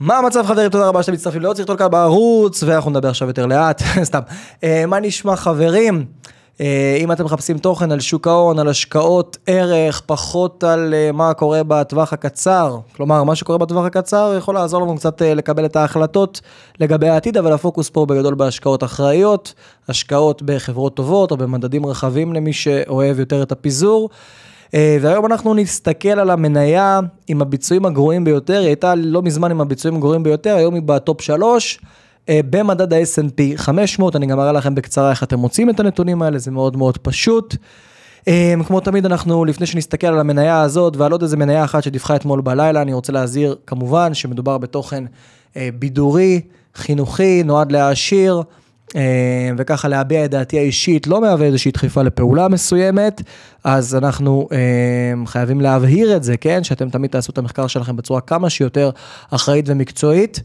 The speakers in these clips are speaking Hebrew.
מה המצב חברים? תודה רבה שאתם מצטרפים לעוד סרטון כאן בערוץ, ואנחנו נדבר עכשיו יותר לאט, סתם. אה, מה נשמע חברים? אה, אם אתם מחפשים תוכן על שוק ההון, על השקעות ערך, פחות על אה, מה קורה בטווח הקצר, כלומר, מה שקורה בטווח הקצר יכול לעזור לנו קצת לקבל את ההחלטות לגבי העתיד, אבל הפוקוס פה בגדול בהשקעות אחראיות, השקעות בחברות טובות או במדדים רחבים למי שאוהב יותר את הפיזור. אה, והיום אנחנו נסתכל על המניה עם הביצועים הגרועים ביותר, היא הייתה לא מזמן עם הביצועים הגרועים ביותר, היום היא בטופ 3. אה, במדד ה-S&P 500, אני גם אראה לכם בקצרה איך אתם מוצאים את הנתונים האלה, זה מאוד מאוד פשוט. אה, כמו תמיד אנחנו, לפני שנסתכל על המניה הזאת ועל עוד איזה מניה אחת שדיווחה אתמול בלילה, אני רוצה להזהיר כמובן שמדובר בתוכן בידורי, חינוכי, נועד להעשיר. אה, וככה להביע את דעתי האישית לא מהווה איזושהי דחיפה לפעולה מסוימת, אז אנחנו אה, חייבים להבהיר את זה, כן? שאתם תמיד תעשו את המחקר שלכם בצורה כמה שיותר אחראית ומקצועית.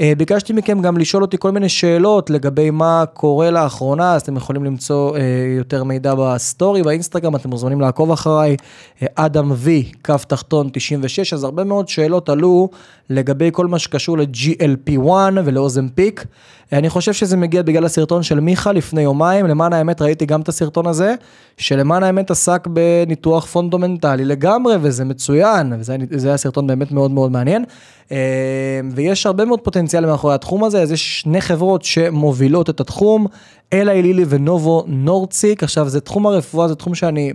Uh, ביקשתי מכם גם לשאול אותי כל מיני שאלות לגבי מה קורה לאחרונה, אז אתם יכולים למצוא uh, יותר מידע בסטורי, באינסטגרם, אתם מוזמנים לעקוב אחריי, אה, אדם וי, קו תחתון 96, אז הרבה מאוד שאלות עלו לגבי כל מה שקשור ל-GLP-1 ולאוזן פיק. Uh, אני חושב שזה מגיע בגלל הסרטון של מיכה לפני יומיים, למען האמת ראיתי גם את הסרטון הזה, שלמען האמת עסק בניתוח פונדומנטלי לגמרי, וזה מצוין, וזה היה סרטון באמת מאוד מאוד מעניין, uh, ויש הרבה מאוד פוטנציאל. הפוטנציאל מאחורי התחום הזה, אז יש שני חברות שמובילות את התחום, אלה לילי ונובו נורציק. עכשיו, זה תחום הרפואה, זה תחום שאני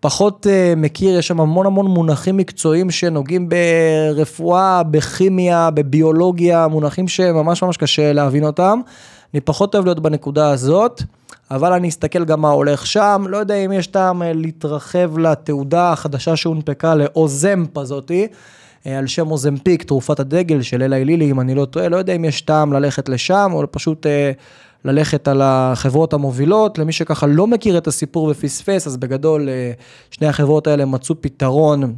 פחות uh, מכיר, יש שם המון המון מונחים מקצועיים שנוגעים ברפואה, בכימיה, בביולוגיה, מונחים שממש ממש קשה להבין אותם. אני פחות אוהב להיות בנקודה הזאת, אבל אני אסתכל גם מה הולך שם, לא יודע אם יש טעם אה, להתרחב לתעודה החדשה שהונפקה לאוזמפ הזאתי. אה, על שם אוזנפיק, תרופת הדגל של אלה לילי, אם אני לא טועה, לא יודע אם יש טעם ללכת לשם, או פשוט אה, ללכת על החברות המובילות. למי שככה לא מכיר את הסיפור ופספס, אז בגדול, אה, שני החברות האלה מצאו פתרון.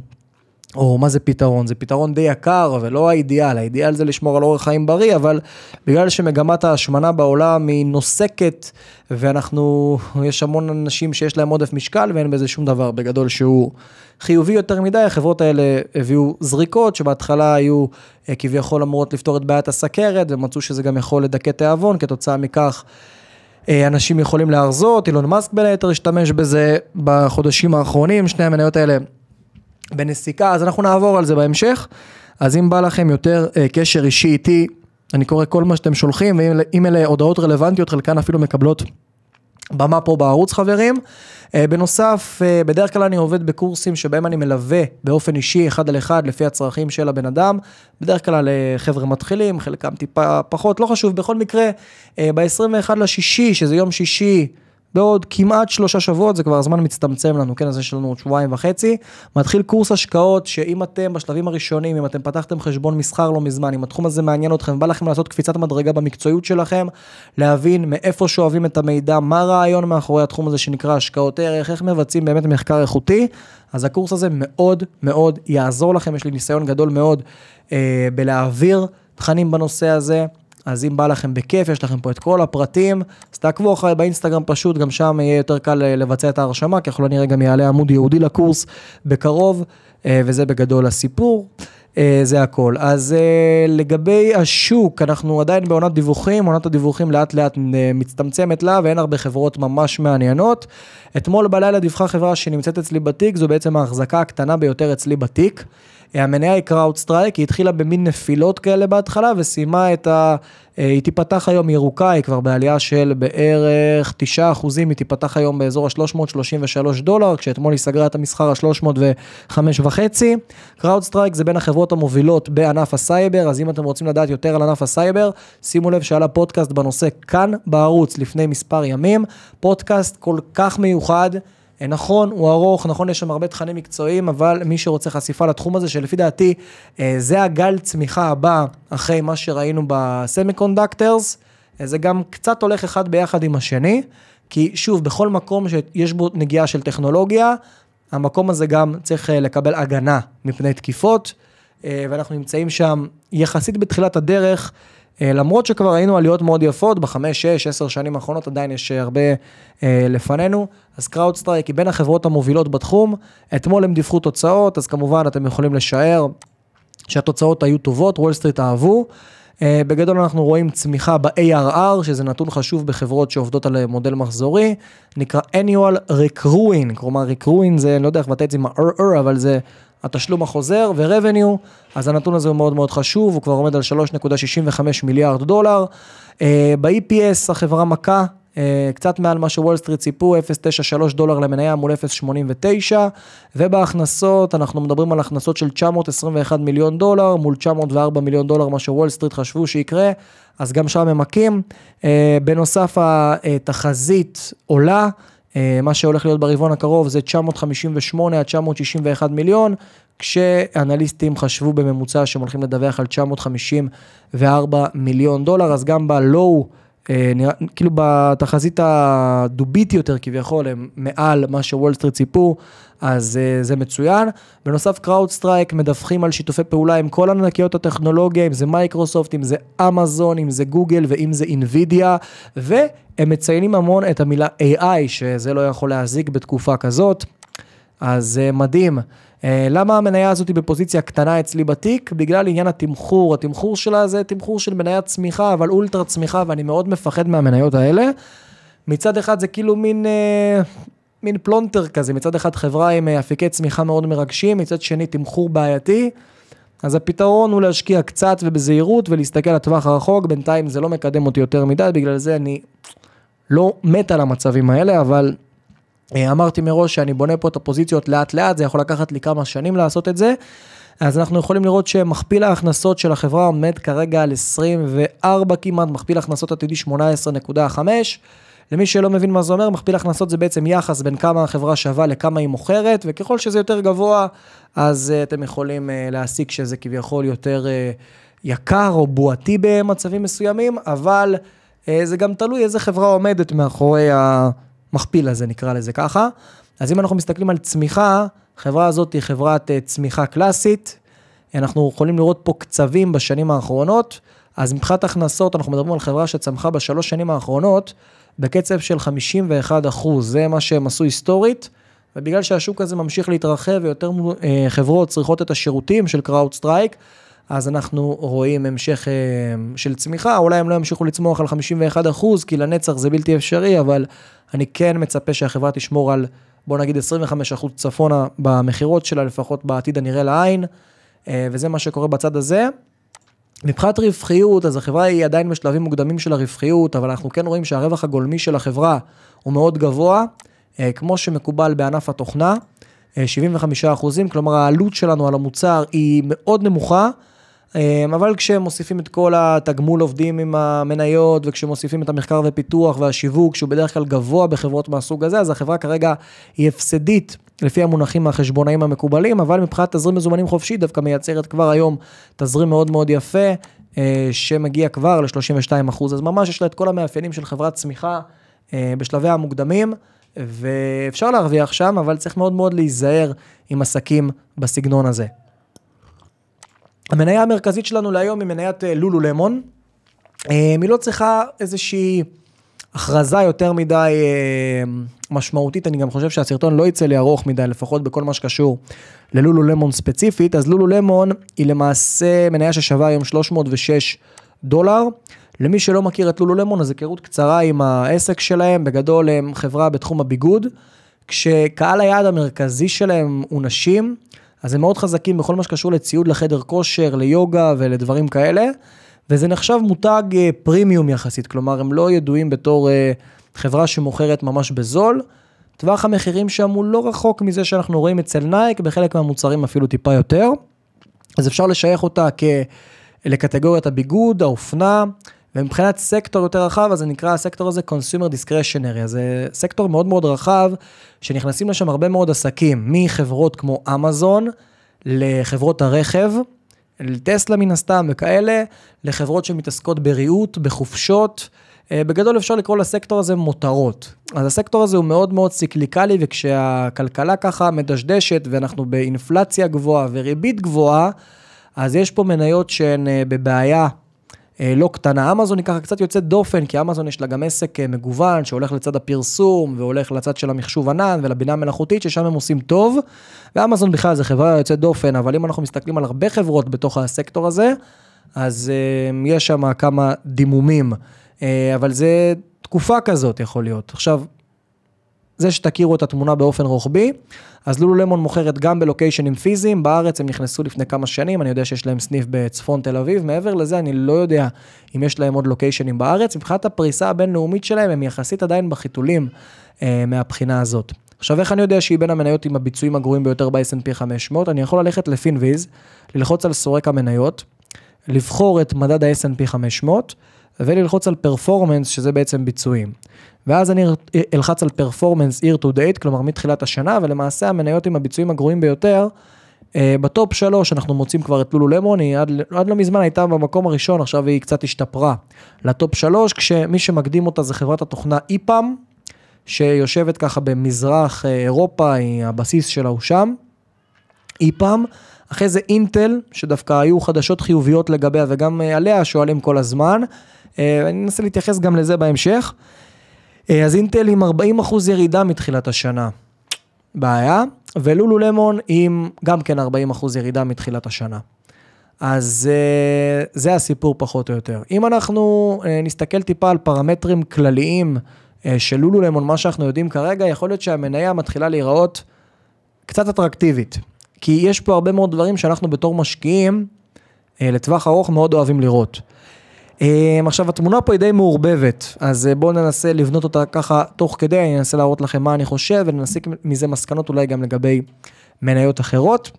או מה זה פתרון? זה פתרון די יקר ולא האידיאל, האידיאל זה לשמור על אורח חיים בריא, אבל בגלל שמגמת ההשמנה בעולם היא נוסקת, ואנחנו, יש המון אנשים שיש להם עודף משקל ואין בזה שום דבר בגדול שהוא חיובי יותר מדי, החברות האלה הביאו זריקות שבהתחלה היו אה, כביכול אמורות לפתור את בעיית הסכרת, ומצאו שזה גם יכול לדכא תיאבון, כתוצאה מכך אה, אנשים יכולים להרזות, אילון מאסק בין היתר השתמש בזה בחודשים האחרונים, שני המניות האלה בנסיקה, אז אנחנו נעבור על זה בהמשך. אז אם בא לכם יותר אה, קשר אישי איתי, אני קורא כל מה שאתם שולחים, ואם אלה הודעות רלוונטיות, חלקן אפילו מקבלות במה פה בערוץ חברים. אה, בנוסף, אה, בדרך כלל אני עובד בקורסים שבהם אני מלווה באופן אישי, אחד על אחד, לפי הצרכים של הבן אדם. בדרך כלל אה, חבר'ה מתחילים, חלקם טיפה פחות, לא חשוב. בכל מקרה, אה, ב-21 לשישי, שזה יום שישי, בעוד כמעט שלושה שבועות, זה כבר הזמן מצטמצם לנו, כן, אז יש לנו עוד שבועיים וחצי, מתחיל קורס השקעות, שאם אתם בשלבים הראשונים, אם אתם פתחתם חשבון מסחר לא מזמן, אם התחום הזה מעניין אתכם, בא לכם לעשות קפיצת מדרגה במקצועיות שלכם, להבין מאיפה שואבים את המידע, מה הרעיון מאחורי התחום הזה שנקרא השקעות ערך, איך מבצעים באמת מחקר איכותי, אז הקורס הזה מאוד מאוד יעזור לכם, יש לי ניסיון גדול מאוד אה, בלהעביר תכנים בנושא הזה. אז אם בא לכם בכיף, יש לכם פה את כל הפרטים, אז תעקבו אחרי באינסטגרם פשוט, גם שם יהיה יותר קל אה, לבצע את ההרשמה, ככל לא הנראה גם יעלה עמוד ייעודי לקורס בקרוב, אה, וזה בגדול הסיפור. אה, זה הכל. אז לגבי השוק, אנחנו עדיין בעונת דיווחים, עונת הדיווחים לאט לאט מצטמצמת לה ואין הרבה חברות ממש מעניינות. אתמול בלילה דיווחה חברה שנמצאת אצלי בתיק, זו בעצם ההחזקה הקטנה ביותר אצלי בתיק. המניה היא קראוד סטרייק, היא התחילה במין נפילות כאלה בהתחלה וסיימה את ה... אה, היא תיפתח היום ירוקה, היא כבר בעלייה של בערך 9%, אחוזים, היא תיפתח היום באזור ה-333 דולר, כשאתמול היא סגרה את המסחר ה 305 וחצי. קראוד סטרייק זה בין החברות המובילות בענף הסייבר, אז אם אתם רוצים לדעת יותר על ענף הסייבר, שימו לב שעל הפודקאסט בנושא כאן בערוץ לפני מספר ימים, פודקאסט כל כך מיוחד. אה, נכון, הוא ארוך, נכון, יש שם הרבה תכנים מקצועיים, אבל מי שרוצה חשיפה לתחום הזה, שלפי דעתי, אה, זה הגל צמיחה הבא אחרי מה שראינו בסמי קונדקטרס, אה, זה גם קצת הולך אחד ביחד עם השני, כי שוב, בכל מקום שיש בו נגיעה של טכנולוגיה, המקום הזה גם צריך לקבל הגנה מפני תקיפות, ואנחנו נמצאים שם יחסית בתחילת הדרך. אה, למרות שכבר ראינו עליות מאוד יפות, בחמש, שש, עשר שנים האחרונות עדיין יש אה, הרבה אה, לפנינו. אז קראוד סטרייק היא בין החברות המובילות בתחום. אתמול הם דיווחו תוצאות, אז כמובן אתם יכולים לשער שהתוצאות היו טובות, וול סטריט אהבו. Uh, בגדול אנחנו רואים צמיחה ב-ARR, שזה נתון חשוב בחברות שעובדות על מודל מחזורי, נקרא annual recruing, כלומר recruing זה, אני לא יודע איך לבטא את זה עם ה-RR, אבל זה התשלום החוזר ו-revenue, אז הנתון הזה הוא מאוד מאוד חשוב, הוא כבר עומד על 3.65 מיליארד דולר. Uh, אה, ב-EPS החברה מכה uh, קצת מעל מה שוול סטריט ציפו, 0.93 דולר למניה מול 0.89, ובהכנסות, אנחנו מדברים על הכנסות של 921 מיליון דולר מול 904 מיליון דולר, מה שוול סטריט חשבו שיקרה, אז גם שם הם מכים. Uh, בנוסף, התחזית עולה. אה, מה שהולך להיות ברבעון הקרוב זה 958 עד 961 מיליון, כשאנליסטים חשבו בממוצע שהם הולכים לדווח על 954 מיליון דולר, אז גם בלואו אה, נראה, כאילו בתחזית הדובית יותר כביכול, הם מעל מה שוול סטריט ציפו, אז אה, זה מצוין. בנוסף, קראוד סטרייק מדווחים על שיתופי פעולה עם כל ענקיות הטכנולוגיה, אם זה מייקרוסופט, אם זה אמזון, אם זה גוגל ואם זה אינווידיה, והם מציינים המון את המילה AI, שזה לא יכול להזיק בתקופה כזאת, אז אה, מדהים. אה, למה המניה הזאת היא בפוזיציה קטנה אצלי בתיק? בגלל עניין התמחור. התמחור שלה זה תמחור של מניית צמיחה, אבל אולטרה צמיחה, ואני מאוד מפחד מהמניות האלה. מצד אחד זה כאילו מין, אה, מין פלונטר כזה, מצד אחד חברה עם אה, אפיקי צמיחה מאוד מרגשים, מצד שני תמחור בעייתי. אז הפתרון הוא להשקיע קצת ובזהירות ולהסתכל לטווח הרחוק, בינתיים זה לא מקדם אותי יותר מדי, בגלל זה אני לא מת על המצבים האלה, אבל אה, אמרתי מראש שאני בונה פה את הפוזיציות לאט לאט, זה יכול לקחת לי כמה שנים לעשות את זה. אז אנחנו יכולים לראות שמכפיל ההכנסות של החברה עומד כרגע על 24 כמעט, מכפיל הכנסות עתידי 18.5. למי שלא מבין מה זה אומר, מכפיל הכנסות זה בעצם יחס בין כמה החברה שווה לכמה היא מוכרת, וככל שזה יותר גבוה, אז uh, אתם יכולים uh, להסיק שזה כביכול יותר uh, יקר או בועתי במצבים מסוימים, אבל uh, זה גם תלוי איזה חברה עומדת מאחורי ה... Uh, המכפיל הזה, נקרא לזה ככה. אז אם אנחנו מסתכלים על צמיחה, החברה הזאת היא חברת אה, צמיחה קלאסית. אנחנו יכולים לראות פה קצבים בשנים האחרונות. אז מבחינת הכנסות, אנחנו מדברים על חברה שצמחה בשלוש שנים האחרונות בקצב של 51 אחוז, זה מה שהם עשו היסטורית. ובגלל שהשוק הזה ממשיך להתרחב ויותר אה, חברות צריכות את השירותים של קראוד סטרייק, אז אנחנו רואים המשך אה, של צמיחה, אולי הם לא ימשיכו לצמוח על 51 כי לנצח זה בלתי אפשרי, אבל אני כן מצפה שהחברה תשמור על, בוא נגיד 25 צפונה במכירות שלה, לפחות בעתיד הנראה לעין, אה, וזה מה שקורה בצד הזה. מבחינת רווחיות, אז החברה היא עדיין בשלבים מוקדמים של הרווחיות, אבל אנחנו כן רואים שהרווח הגולמי של החברה הוא מאוד גבוה, אה, כמו שמקובל בענף התוכנה, 75%, כלומר העלות שלנו על המוצר היא מאוד נמוכה, אמ, אבל כשמוסיפים את כל התגמול עובדים עם המניות, וכשמוסיפים את המחקר ופיתוח והשיווק, שהוא בדרך כלל גבוה בחברות מהסוג הזה, אז החברה כרגע היא הפסדית. לפי המונחים החשבונאים המקובלים, אבל מבחינת תזרים מזומנים חופשי דווקא מייצרת כבר היום תזרים מאוד מאוד יפה, אה, שמגיע כבר ל-32%. אז ממש יש לה את כל המאפיינים של חברת צמיחה אה, בשלביה המוקדמים, ואפשר להרוויח שם, אבל צריך מאוד מאוד להיזהר עם עסקים בסגנון הזה. המניה המרכזית שלנו להיום היא מניית אה, לולו למון. אה, היא לא צריכה איזושהי הכרזה יותר מדי אה, משמעותית, אני גם חושב שהסרטון לא יצא לי ארוך מדי, לפחות בכל מה שקשור ללולו למון ספציפית, אז לולו למון היא למעשה מניה ששווה היום 306 דולר. למי שלא מכיר את לולו למון, אז היכרות קצרה עם העסק שלהם, בגדול הם חברה בתחום הביגוד, כשקהל היעד המרכזי שלהם הוא נשים. אז הם מאוד חזקים בכל מה שקשור לציוד לחדר כושר, ליוגה ולדברים כאלה, וזה נחשב מותג אה, פרימיום יחסית, כלומר הם לא ידועים בתור אה, חברה שמוכרת ממש בזול. טווח המחירים שם הוא לא רחוק מזה שאנחנו רואים אצל נייק, בחלק מהמוצרים אפילו טיפה יותר. אז אפשר לשייך אותה כ... לקטגוריית הביגוד, האופנה, ומבחינת סקטור יותר רחב, אז זה נקרא הסקטור הזה Consumer Discretionary, זה סקטור מאוד מאוד רחב, שנכנסים לשם הרבה מאוד עסקים, מחברות כמו אמזון, לחברות הרכב, לטסלה מן הסתם וכאלה, לחברות שמתעסקות בריהוט, בחופשות. אה, בגדול אפשר לקרוא לסקטור הזה מותרות. אז הסקטור הזה הוא מאוד מאוד סיקליקלי, וכשהכלכלה ככה מדשדשת ואנחנו באינפלציה גבוהה וריבית גבוהה, אז יש פה מניות שהן אה, בבעיה אה, לא קטנה. אמזון היא ככה קצת יוצאת דופן, כי אמזון יש לה גם עסק אה, מגוון, שהולך לצד הפרסום, והולך לצד של המחשוב ענן ולבינה המלאכותית, ששם הם עושים טוב. ואמזון בכלל זה חברה יוצאת דופן, אבל אם אנחנו מסתכלים על הרבה חברות בתוך הסקטור הזה, אז אה, יש שם כמה דימומים. אבל זה תקופה כזאת יכול להיות. עכשיו, זה שתכירו את התמונה באופן רוחבי, אז לולו למון מוכרת גם בלוקיישנים פיזיים, בארץ הם נכנסו לפני כמה שנים, אני יודע שיש להם סניף בצפון תל אביב, מעבר לזה אני לא יודע אם יש להם עוד לוקיישנים בארץ, מבחינת הפריסה הבינלאומית שלהם הם יחסית עדיין בחיתולים אה, מהבחינה הזאת. עכשיו, איך אני יודע שהיא בין המניות עם הביצועים הגרועים ביותר ב-S&P 500? אני יכול ללכת לפינוויז, ללחוץ על סורק המניות, לבחור את מדד ה-S&P 500, וללחוץ על פרפורמנס, שזה בעצם ביצועים. ואז אני אלחץ על פרפורמנס year to date, כלומר מתחילת השנה, ולמעשה המניות עם הביצועים הגרועים ביותר, uh, בטופ שלוש אנחנו מוצאים כבר את לולו למון, היא עד, עד לא מזמן הייתה במקום הראשון, עכשיו היא קצת השתפרה לטופ שלוש, כשמי שמקדים אותה זה חברת התוכנה איפאם, e שיושבת ככה במזרח אה, אירופה, היא הבסיס שלה הוא שם, איפאם. E אחרי זה אינטל, שדווקא היו חדשות חיוביות לגביה וגם אה, עליה שואלים כל הזמן. אה, אני אנסה להתייחס גם לזה בהמשך. אה, אז אינטל עם 40% ירידה מתחילת השנה. בעיה. ולולו למון עם גם כן 40% ירידה מתחילת השנה. אז זה הסיפור פחות או יותר. אם אנחנו נסתכל טיפה על פרמטרים כלליים של לולו למון, מה שאנחנו יודעים כרגע, יכול להיות שהמניה מתחילה להיראות קצת אטרקטיבית. כי יש פה הרבה מאוד דברים שאנחנו בתור משקיעים אה, לטווח ארוך מאוד אוהבים לראות. אה, עכשיו התמונה פה היא די מעורבבת, אז אה, בואו ננסה לבנות אותה ככה תוך כדי, אני אנסה להראות לכם מה אני חושב ונסיק מזה מסקנות אולי גם לגבי מניות אחרות.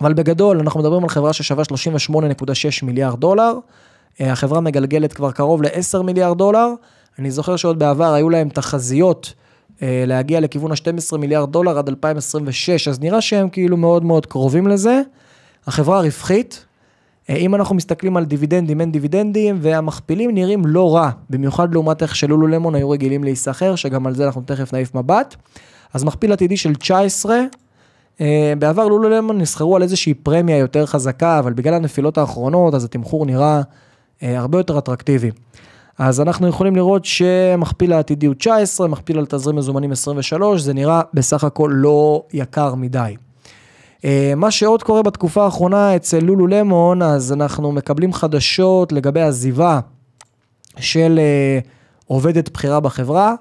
אבל בגדול אנחנו מדברים על חברה ששווה 38.6 מיליארד דולר, החברה מגלגלת כבר קרוב ל-10 מיליארד דולר, אני זוכר שעוד בעבר היו להם תחזיות אה, להגיע לכיוון ה-12 מיליארד דולר עד 2026, אז נראה שהם כאילו מאוד מאוד קרובים לזה. החברה הרווחית, אה, אם אנחנו מסתכלים על דיבידנדים, אין דיבידנדים, והמכפילים נראים לא רע, במיוחד לעומת איך שלולו למון היו רגילים להיסחר, שגם על זה אנחנו תכף נעיף מבט. אז מכפיל עתידי של 19, אה, בעבר לולו למון נסחרו על איזושהי פרמיה יותר חזקה, אבל בגלל הנפילות האחרונות, אז התמחור נראה הרבה יותר אטרקטיבי. אז אנחנו יכולים לראות שמכפיל העתידי הוא 19, מכפיל על תזרים מזומנים 23, זה נראה בסך הכל לא יקר מדי. אה, מה שעוד קורה בתקופה האחרונה אצל לולו למון, אז אנחנו מקבלים חדשות לגבי עזיבה של אה, עובדת בכירה בחברה,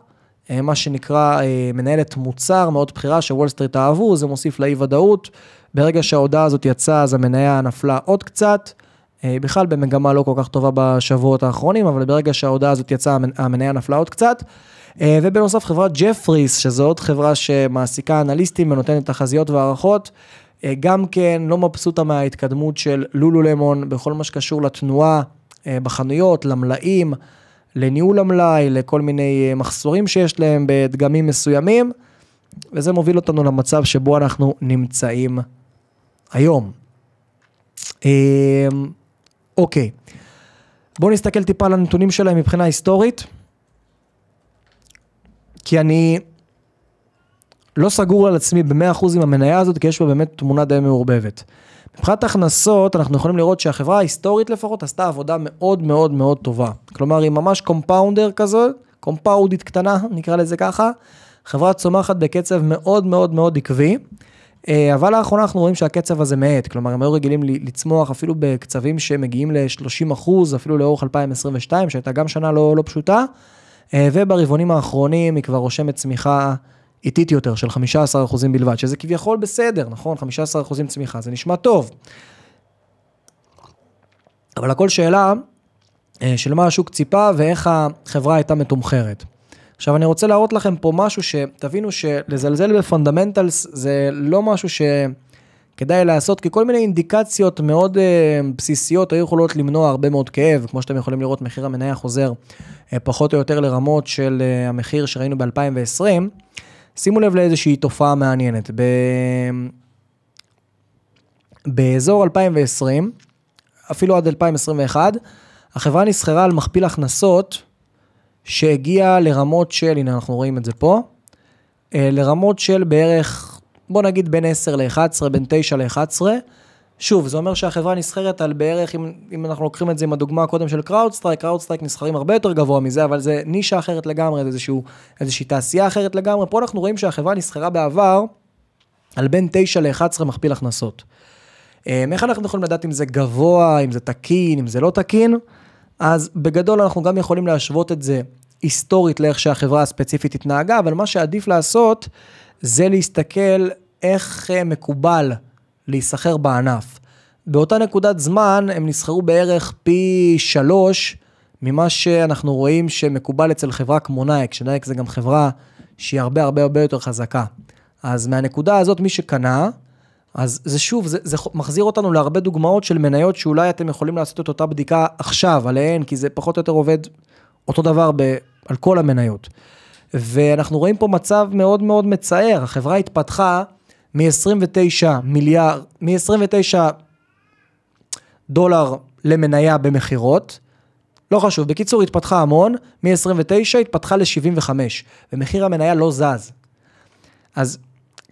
אה, מה שנקרא מנהלת מוצר מאוד בכירה שוול סטריט אהבו, זה מוסיף לאי ודאות. ברגע שההודעה הזאת יצאה אז המניה נפלה עוד קצת. אה, בכלל במגמה לא כל כך טובה בשבועות האחרונים, אבל ברגע שההודעה הזאת יצאה, המניה נפלה עוד קצת. אה, ובנוסף חברת ג'פריס, שזו עוד חברה שמעסיקה אנליסטים ונותנת תחזיות והערכות, אה, גם כן לא מבסוטה מההתקדמות של לולו למון בכל מה שקשור לתנועה בחנויות, למלאים, לניהול המלאי, לכל מיני מחסורים שיש להם בדגמים מסוימים, וזה מוביל אותנו למצב שבו אנחנו נמצאים היום. אוקיי, בואו נסתכל טיפה על הנתונים שלהם מבחינה היסטורית, כי אני לא סגור על עצמי ב-100% עם המניה הזאת, כי יש בה באמת תמונה די מעורבבת. מבחינת הכנסות, אנחנו יכולים לראות שהחברה ההיסטורית לפחות עשתה עבודה מאוד מאוד מאוד טובה. כלומר, היא ממש קומפאונדר כזו, קומפאודית קטנה, נקרא לזה ככה. חברה צומחת בקצב מאוד מאוד מאוד עקבי. אה, אבל לאחרונה אנחנו רואים שהקצב הזה מאט, כלומר הם היו רגילים לצמוח אפילו בקצבים שמגיעים ל-30 אחוז, אפילו לאורך 2022, שהייתה גם שנה לא, לא פשוטה, אה, וברבעונים האחרונים היא כבר רושמת צמיחה איטית יותר של 15 אחוזים בלבד, שזה כביכול בסדר, נכון? 15 אחוזים צמיחה, זה נשמע טוב. אבל הכל שאלה אה, של מה השוק ציפה ואיך החברה הייתה מתומחרת. עכשיו אני רוצה להראות לכם פה משהו שתבינו שלזלזל בפונדמנטלס זה לא משהו שכדאי לעשות כי כל מיני אינדיקציות מאוד uh, בסיסיות היו יכולות למנוע הרבה מאוד כאב כמו שאתם יכולים לראות מחיר המניה חוזר uh, פחות או יותר לרמות של uh, המחיר שראינו ב-2020 שימו לב לאיזושהי תופעה מעניינת ב... באזור 2020 אפילו עד 2021 החברה נסחרה על מכפיל הכנסות שהגיע לרמות של, הנה אנחנו רואים את זה פה, אה, לרמות של בערך, בוא נגיד בין 10 ל-11, בין 9 ל-11. שוב, זה אומר שהחברה נסחרת על בערך, אם, אם אנחנו לוקחים את זה עם הדוגמה הקודם של קראודסטרייק, קראודסטרייק נסחרים הרבה יותר גבוה מזה, אבל זה נישה אחרת לגמרי, זה איזשהו, איזושהי תעשייה אחרת לגמרי. פה אנחנו רואים שהחברה נסחרה בעבר על בין 9 ל-11 מכפיל הכנסות. אה, איך אנחנו יכולים לדעת אם זה גבוה, אם זה תקין, אם זה לא תקין? אז בגדול אנחנו גם יכולים להשוות את זה היסטורית לאיך שהחברה הספציפית התנהגה, אבל מה שעדיף לעשות זה להסתכל איך אה, מקובל להיסחר בענף. באותה נקודת זמן הם נסחרו בערך פי שלוש ממה שאנחנו רואים שמקובל אצל חברה כמו נייק, שנייק זה גם חברה שהיא הרבה הרבה הרבה יותר חזקה. אז מהנקודה הזאת מי שקנה, אז זה שוב, זה, זה מחזיר אותנו להרבה דוגמאות של מניות שאולי אתם יכולים לעשות את אותה בדיקה עכשיו עליהן, כי זה פחות או יותר עובד אותו דבר ב, על כל המניות. ואנחנו רואים פה מצב מאוד מאוד מצער, החברה התפתחה מ-29 מיליארד, מ-29 דולר למניה במכירות, לא חשוב, בקיצור התפתחה המון, מ-29 התפתחה ל-75, ומחיר המניה לא זז. אז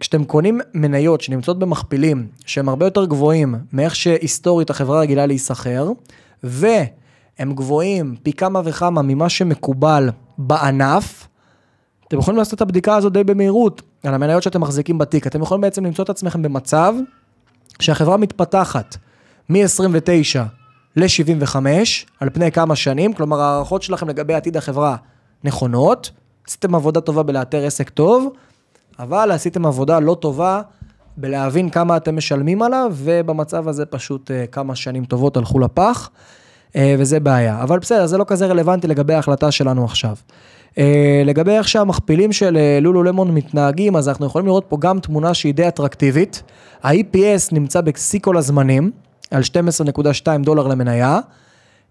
כשאתם קונים מניות שנמצאות במכפילים שהם הרבה יותר גבוהים מאיך שהיסטורית החברה רגילה להיסחר, והם גבוהים פי כמה וכמה ממה שמקובל בענף, אתם יכולים לעשות את הבדיקה הזאת די במהירות על המניות שאתם מחזיקים בתיק. אתם יכולים בעצם למצוא את עצמכם במצב שהחברה מתפתחת מ-29 ל-75 על פני כמה שנים, כלומר ההערכות שלכם לגבי עתיד החברה נכונות, עשיתם עבודה טובה בלאתר עסק טוב, אבל עשיתם עבודה לא טובה בלהבין כמה אתם משלמים עליו, ובמצב הזה פשוט אה, כמה שנים טובות הלכו לפח, אה, וזה בעיה. אבל בסדר, זה לא כזה רלוונטי לגבי ההחלטה שלנו עכשיו. אה, לגבי איך שהמכפילים של לולו למון מתנהגים, אז אנחנו יכולים לראות פה גם תמונה שהיא די אטרקטיבית. ה-EPS נמצא בשיא כל הזמנים, על 12.2 דולר למניה.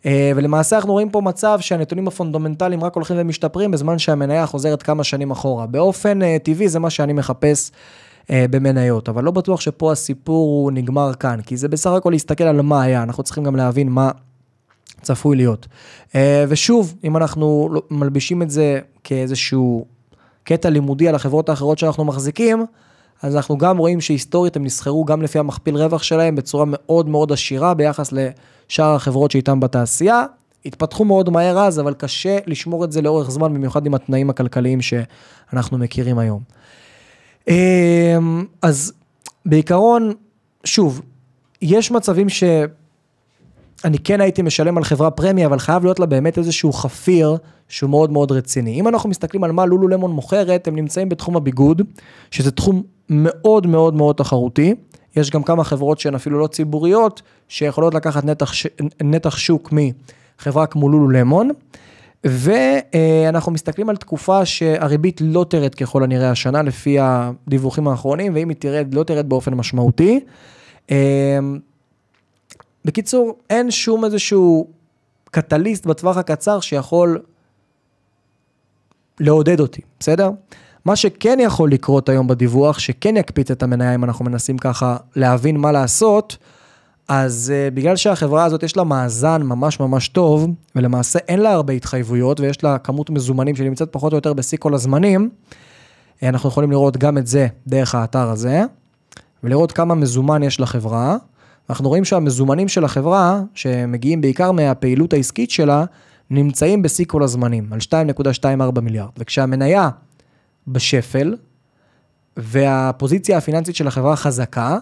אה, ולמעשה אנחנו רואים פה מצב שהנתונים הפונדומנטליים רק הולכים ומשתפרים בזמן שהמניה חוזרת כמה שנים אחורה. באופן אה, טבעי זה מה שאני מחפש אה, במניות, אבל לא בטוח שפה הסיפור הוא נגמר כאן, כי זה בסך הכל להסתכל על מה היה, אנחנו צריכים גם להבין מה צפוי להיות. ושוב, אם אנחנו לא- מלבישים את זה כאיזשהו קטע לימודי על החברות האחרות שאנחנו מחזיקים, אז אנחנו גם רואים שהיסטורית הם נסחרו גם לפי המכפיל רווח שלהם בצורה מאוד מאוד עשירה ביחס לשאר החברות שאיתם בתעשייה. התפתחו מאוד מהר אז, אבל קשה לשמור את זה לאורך זמן, במיוחד עם התנאים הכלכליים שאנחנו מכירים היום. אמ, אז בעיקרון, שוב, יש מצבים ש... אני כן הייתי משלם על חברה פרמיה, אבל חייב להיות לה באמת איזשהו חפיר שהוא מאוד מאוד רציני. אם אנחנו מסתכלים על מה לולו למון מוכרת, הם נמצאים בתחום הביגוד, שזה תחום מאוד מאוד מאוד תחרותי. יש גם כמה חברות שהן אפילו לא ציבוריות, שיכולות לקחת נתח, ש... נתח שוק מחברה כמו לולו למון. ואנחנו מסתכלים על תקופה שהריבית לא תרד ככל הנראה השנה, לפי הדיווחים האחרונים, ואם היא תרד, לא תרד באופן משמעותי. אמ, בקיצור, אין שום איזשהו קטליסט בטווח הקצר שיכול לעודד אותי, בסדר? מה שכן יכול לקרות היום בדיווח, שכן יקפיץ את המניה אם אנחנו מנסים ככה להבין מה לעשות, אז uh, בגלל שהחברה הזאת יש לה מאזן ממש ממש טוב, ולמעשה אין לה הרבה התחייבויות ויש לה כמות מזומנים שנמצאת פחות או יותר בשיא כל הזמנים, אה, אנחנו יכולים לראות גם את זה דרך האתר הזה, ולראות כמה מזומן יש לחברה. אנחנו רואים שהמזומנים של החברה, שמגיעים בעיקר מהפעילות העסקית שלה, נמצאים בשיא כל הזמנים, על 2.24 מיליארד. וכשהמניה בשפל, והפוזיציה הפיננסית של החברה חזקה,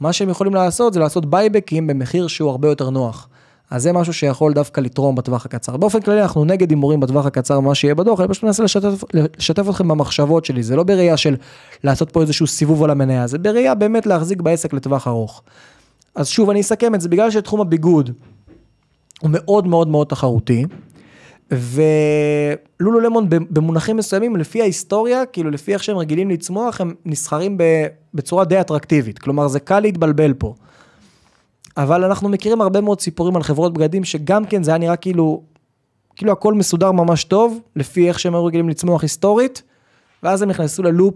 מה שהם יכולים לעשות זה לעשות בייבקים במחיר שהוא הרבה יותר נוח. אז זה משהו שיכול דווקא לתרום בטווח הקצר. באופן כללי אנחנו נגד הימורים בטווח הקצר, מה שיהיה בדוח, אני פשוט מנסה לשתף, לשתף אתכם במחשבות שלי, זה לא בראייה של לעשות פה איזשהו סיבוב על המניה, זה בראייה באמת להחזיק בעסק לטווח ארוך. אז שוב, אני אסכם את זה, בגלל שתחום הביגוד הוא מאוד מאוד מאוד תחרותי, ולולו למון במונחים מסוימים, לפי ההיסטוריה, כאילו לפי איך שהם רגילים לצמוח, הם נסחרים בצורה די אטרקטיבית. כלומר, זה קל להתבלבל פה. אבל אנחנו מכירים הרבה מאוד סיפורים על חברות בגדים, שגם כן זה היה נראה כאילו, כאילו הכל מסודר ממש טוב, לפי איך שהם היו רגילים לצמוח היסטורית, ואז הם נכנסו ללופ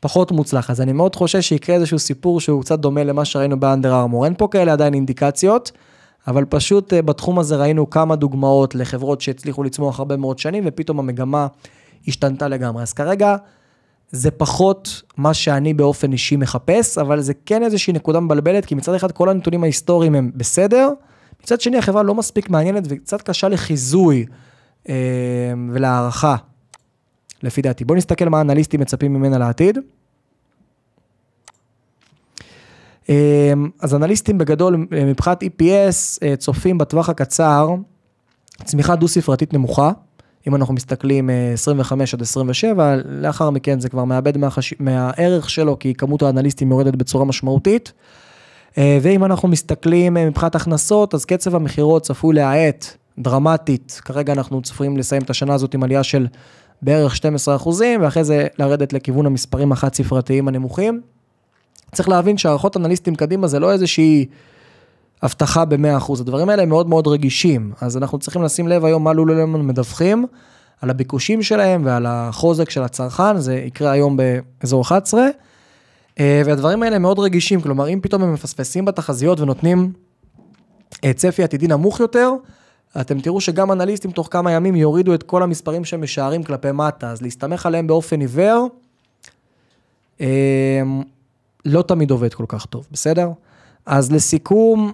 פחות מוצלח. אז אני מאוד חושש שיקרה איזשהו סיפור שהוא קצת דומה למה שראינו באנדר ארמור. אין פה כאלה עדיין אינדיקציות. אבל פשוט אה, בתחום הזה ראינו כמה דוגמאות לחברות שהצליחו לצמוח הרבה מאוד שנים, ופתאום המגמה השתנתה לגמרי. אז כרגע זה פחות מה שאני באופן אישי מחפש, אבל זה כן איזושהי נקודה מבלבלת, כי מצד אחד כל הנתונים ההיסטוריים הם בסדר, מצד שני החברה לא מספיק מעניינת וקצת קשה לחיזוי אה, ולהערכה, לפי דעתי. בואו נסתכל מה האנליסטים מצפים ממנה לעתיד. אמ, אז אנליסטים בגדול אה, מבחינת EPS אה, צופים בטווח הקצר צמיחה דו ספרתית נמוכה, אם אנחנו מסתכלים 25 אה, עד 27, לאחר מכן זה כבר מאבד מהחש... מהערך שלו כי כמות האנליסטים יורדת בצורה משמעותית. ואם אנחנו מסתכלים מבחינת הכנסות, אז קצב המכירות צפוי להאט דרמטית. כרגע אנחנו צפויים לסיים את השנה הזאת עם עלייה של בערך 12 אחוזים, ואחרי זה לרדת לכיוון המספרים החד ספרתיים הנמוכים. צריך להבין שהערכות אנליסטים קדימה זה לא איזושהי הבטחה ב-100%, הדברים האלה הם מאוד מאוד רגישים, אז אנחנו צריכים לשים לב היום מה לולולמון מדווחים, על הביקושים שלהם ועל החוזק של הצרכן, זה יקרה היום באזור 11, אה, והדברים האלה הם מאוד רגישים, כלומר אם פתאום הם מפספסים בתחזיות ונותנים אה, צפי עתידי נמוך יותר, אתם תראו שגם אנליסטים תוך כמה ימים יורידו את כל המספרים שהם משערים כלפי מטה, אז להסתמך עליהם באופן עיוור. אה, לא תמיד עובד כל כך טוב, בסדר? אז לסיכום,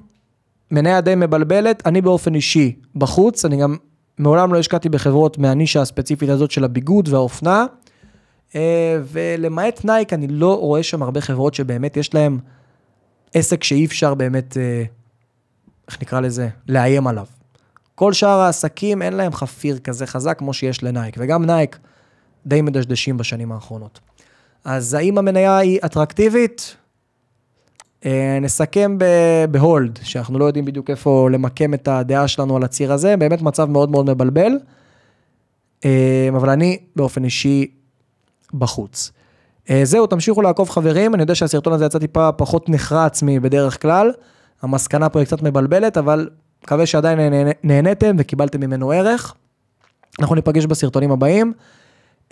מניה די מבלבלת, אני באופן אישי בחוץ, אני גם מעולם לא השקעתי בחברות מהנישה הספציפית הזאת של הביגוד והאופנה, אה, ולמעט נייק אני לא רואה שם הרבה חברות שבאמת יש להן עסק שאי אפשר באמת, אה, איך נקרא לזה, לאיים עליו. כל שאר העסקים אין להם חפיר כזה חזק כמו שיש לנייק, וגם נייק די מדשדשים בשנים האחרונות. אז האם המניה היא אטרקטיבית? אה, נסכם בהולד, שאנחנו לא יודעים בדיוק איפה למקם את הדעה שלנו על הציר הזה, באמת מצב מאוד מאוד מבלבל, אה, אבל אני באופן אישי בחוץ. אה, זהו, תמשיכו לעקוב חברים, אני יודע שהסרטון הזה יצא טיפה פחות נחרץ מבדרך כלל, המסקנה פה היא קצת מבלבלת, אבל מקווה שעדיין נהניתם וקיבלתם ממנו ערך. אנחנו ניפגש בסרטונים הבאים.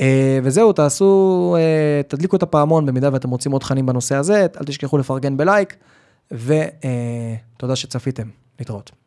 אה, וזהו, תעשו, אה, תדליקו את הפעמון במידה ואתם רוצים עוד תכנים בנושא הזה, אל תשכחו לפרגן בלייק, ותודה אה, שצפיתם, להתראות.